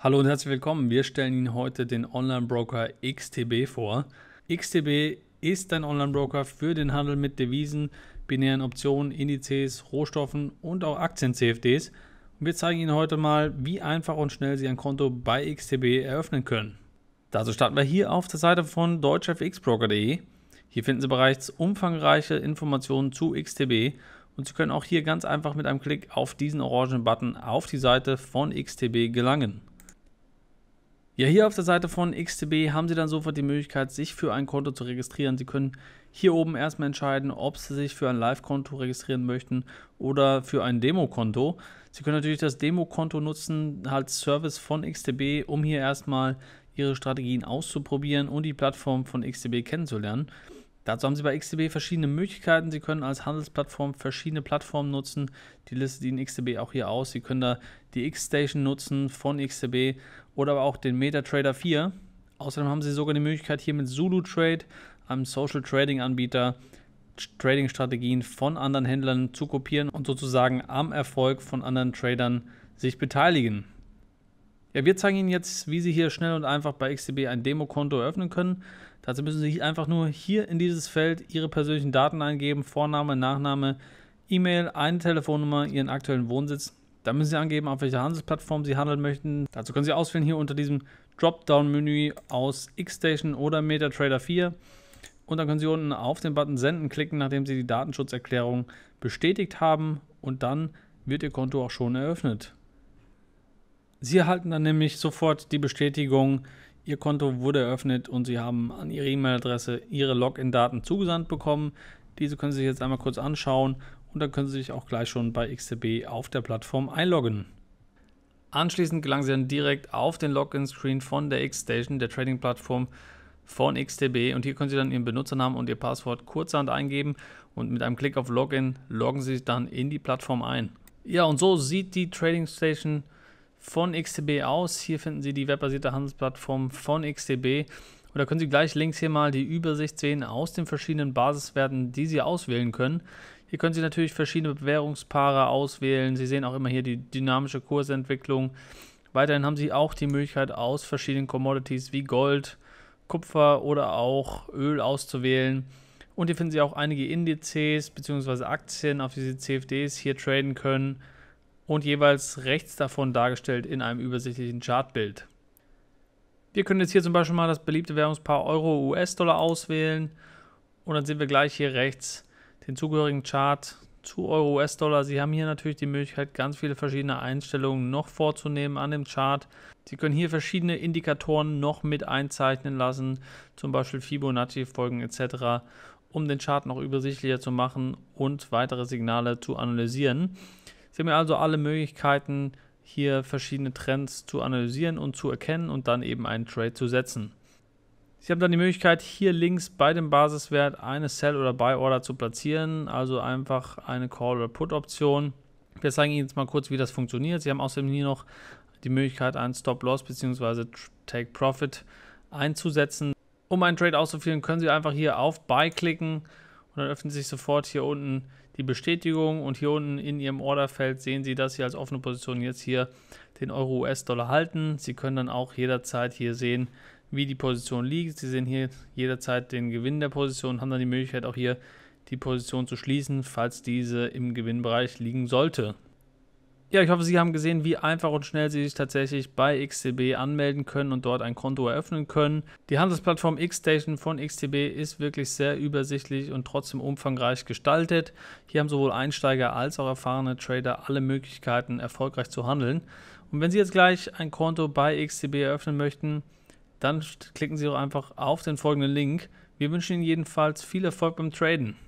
Hallo und herzlich willkommen. Wir stellen Ihnen heute den Online-Broker XTB vor. XTB ist ein Online-Broker für den Handel mit Devisen, binären Optionen, Indizes, Rohstoffen und auch Aktien-CFDs. Und wir zeigen Ihnen heute mal, wie einfach und schnell Sie ein Konto bei XTB eröffnen können. Dazu starten wir hier auf der Seite von deutschfxbroker.de. Hier finden Sie bereits umfangreiche Informationen zu XTB und Sie können auch hier ganz einfach mit einem Klick auf diesen orangen Button auf die Seite von XTB gelangen. Ja, hier auf der Seite von XTB haben Sie dann sofort die Möglichkeit, sich für ein Konto zu registrieren. Sie können hier oben erstmal entscheiden, ob Sie sich für ein Live-Konto registrieren möchten oder für ein Demo-Konto. Sie können natürlich das Demo-Konto nutzen, als Service von XTB, um hier erstmal Ihre Strategien auszuprobieren und die Plattform von XTB kennenzulernen. Dazu haben Sie bei XTB verschiedene Möglichkeiten. Sie können als Handelsplattform verschiedene Plattformen nutzen. Die listet Ihnen XTB auch hier aus. Sie können da die X-Station nutzen von XTB oder aber auch den MetaTrader 4. Außerdem haben Sie sogar die Möglichkeit, hier mit Zulu Trade, einem Social Trading Anbieter, Trading-Strategien von anderen Händlern zu kopieren und sozusagen am Erfolg von anderen Tradern sich beteiligen. Ja, wir zeigen Ihnen jetzt, wie Sie hier schnell und einfach bei XDB ein Demokonto eröffnen können. Dazu müssen Sie einfach nur hier in dieses Feld Ihre persönlichen Daten eingeben, Vorname, Nachname, E-Mail, eine Telefonnummer, Ihren aktuellen Wohnsitz. Dann müssen Sie angeben, auf welcher Handelsplattform Sie handeln möchten. Dazu können Sie auswählen hier unter diesem Dropdown-Menü aus Xstation oder MetaTrader 4. Und dann können Sie unten auf den Button Senden klicken, nachdem Sie die Datenschutzerklärung bestätigt haben. Und dann wird Ihr Konto auch schon eröffnet. Sie erhalten dann nämlich sofort die Bestätigung, Ihr Konto wurde eröffnet und Sie haben an Ihre E-Mail-Adresse Ihre Login-Daten zugesandt bekommen. Diese können Sie sich jetzt einmal kurz anschauen und dann können Sie sich auch gleich schon bei XTB auf der Plattform einloggen. Anschließend gelangen Sie dann direkt auf den Login-Screen von der X-Station, der Trading-Plattform von XTB und hier können Sie dann Ihren Benutzernamen und Ihr Passwort kurzerhand eingeben und mit einem Klick auf Login loggen Sie sich dann in die Plattform ein. Ja, und so sieht die Trading Station aus von XTB aus. Hier finden Sie die webbasierte Handelsplattform von XTB. Und da können Sie gleich links hier mal die Übersicht sehen aus den verschiedenen Basiswerten, die Sie auswählen können. Hier können Sie natürlich verschiedene Währungspaare auswählen. Sie sehen auch immer hier die dynamische Kursentwicklung. Weiterhin haben Sie auch die Möglichkeit, aus verschiedenen Commodities wie Gold, Kupfer oder auch Öl auszuwählen. Und hier finden Sie auch einige Indizes bzw. Aktien, auf die Sie CFDs hier traden können und jeweils rechts davon dargestellt in einem übersichtlichen Chartbild. Wir können jetzt hier zum Beispiel mal das beliebte Währungspaar Euro US-Dollar auswählen und dann sehen wir gleich hier rechts den zugehörigen Chart zu Euro US-Dollar. Sie haben hier natürlich die Möglichkeit, ganz viele verschiedene Einstellungen noch vorzunehmen an dem Chart. Sie können hier verschiedene Indikatoren noch mit einzeichnen lassen, zum Beispiel Fibonacci-Folgen etc., um den Chart noch übersichtlicher zu machen und weitere Signale zu analysieren. Sie haben ja also alle Möglichkeiten, hier verschiedene Trends zu analysieren und zu erkennen und dann eben einen Trade zu setzen. Sie haben dann die Möglichkeit, hier links bei dem Basiswert eine Sell- oder Buy-Order zu platzieren, also einfach eine Call- oder Put-Option. Wir zeigen Ihnen jetzt mal kurz, wie das funktioniert. Sie haben außerdem hier noch die Möglichkeit, einen Stop-Loss bzw. Take-Profit einzusetzen. Um einen Trade auszuführen, können Sie einfach hier auf Buy klicken dann öffnet sich sofort hier unten die Bestätigung und hier unten in Ihrem Orderfeld sehen Sie, dass Sie als offene Position jetzt hier den Euro-US-Dollar halten. Sie können dann auch jederzeit hier sehen, wie die Position liegt. Sie sehen hier jederzeit den Gewinn der Position, und haben dann die Möglichkeit auch hier die Position zu schließen, falls diese im Gewinnbereich liegen sollte. Ja, ich hoffe, Sie haben gesehen, wie einfach und schnell Sie sich tatsächlich bei XTB anmelden können und dort ein Konto eröffnen können. Die Handelsplattform Xstation von XTB ist wirklich sehr übersichtlich und trotzdem umfangreich gestaltet. Hier haben sowohl Einsteiger als auch erfahrene Trader alle Möglichkeiten, erfolgreich zu handeln. Und wenn Sie jetzt gleich ein Konto bei XTB eröffnen möchten, dann klicken Sie doch einfach auf den folgenden Link. Wir wünschen Ihnen jedenfalls viel Erfolg beim Traden.